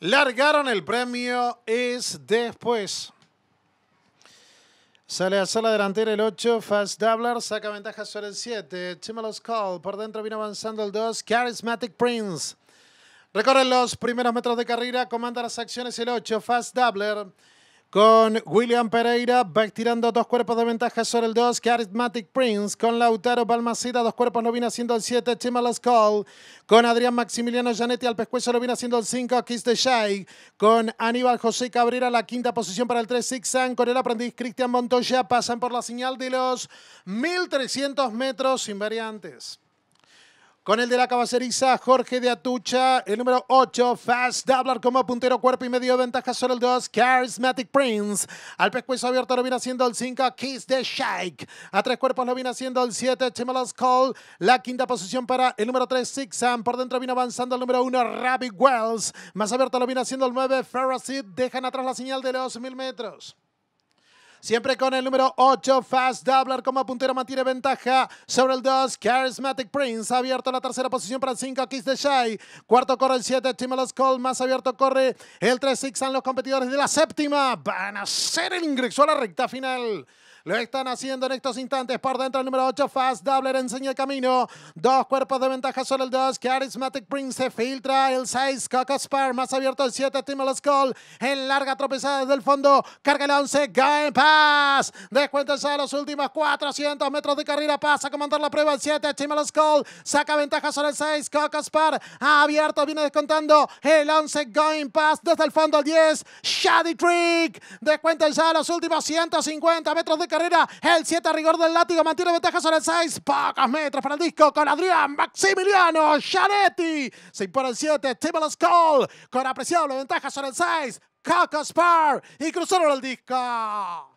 Largaron el premio, es después. Sale a sala delantera el 8, Fast Dabbler, saca ventaja sobre el 7, Chimelos Call, por dentro viene avanzando el 2, Charismatic Prince. Recorre los primeros metros de carrera, comanda las acciones el 8, Fast Dabbler con William Pereira, back tirando dos cuerpos de ventaja sobre el 2, Charismatic Prince, con Lautaro Balmaceda, dos cuerpos lo viene haciendo el 7, Chimalas Call, con Adrián Maximiliano Janetti al pescuezo lo viene haciendo el 5, Kiss the con Aníbal José Cabrera, la quinta posición para el 3, Zigzag, con el aprendiz Cristian Montoya, pasan por la señal de los 1300 metros invariantes. Con el de la cabaceriza, Jorge de Atucha, el número 8, Fast Doubler como puntero, cuerpo y medio, ventaja sobre el 2, Charismatic Prince. Al pescuezo abierto lo viene haciendo el 5, Kiss the Shake. A tres cuerpos lo viene haciendo el 7, chemalos Call. La quinta posición para el número 3, Sixam. Por dentro viene avanzando el número 1, Rabbit Wells. Más abierto lo viene haciendo el 9, Ferracid. Dejan atrás la señal de los mil metros. Siempre con el número 8, Fast Doubler como puntero mantiene ventaja sobre el 2, Charismatic Prince. Abierto la tercera posición para el 5, Kiss de Shy. Cuarto corre el 7, Timeless Call. Más abierto corre el 3, son Los competidores de la séptima van a ser el ingreso a la recta final. Lo están haciendo en estos instantes. Por dentro el número 8, Fast Doubler enseña el camino. Dos cuerpos de ventaja sobre el 2. Charismatic Prince se filtra. El 6, Coco Más abierto el 7, Timeless Call. En larga tropezada desde el fondo. Carga el 11, Game Pass. Descuéntense a los últimos 400 metros de carrera. Pasa a comandar la prueba el 7, Timeless Call. Saca ventaja sobre el 6, Coco Spar. Abierto, viene descontando el 11, Going Pass. Desde el fondo el 10, Shady Trick. Descuéntense a los últimos 150 metros de carrera. El 7 a rigor del látigo mantiene ventaja sobre el 6. Pocos metros para el disco con Adrián Maximiliano charetti Se impone el 7. Timeless Call con apreciable ventaja sobre el 6. Coco Spar y cruzaron el disco.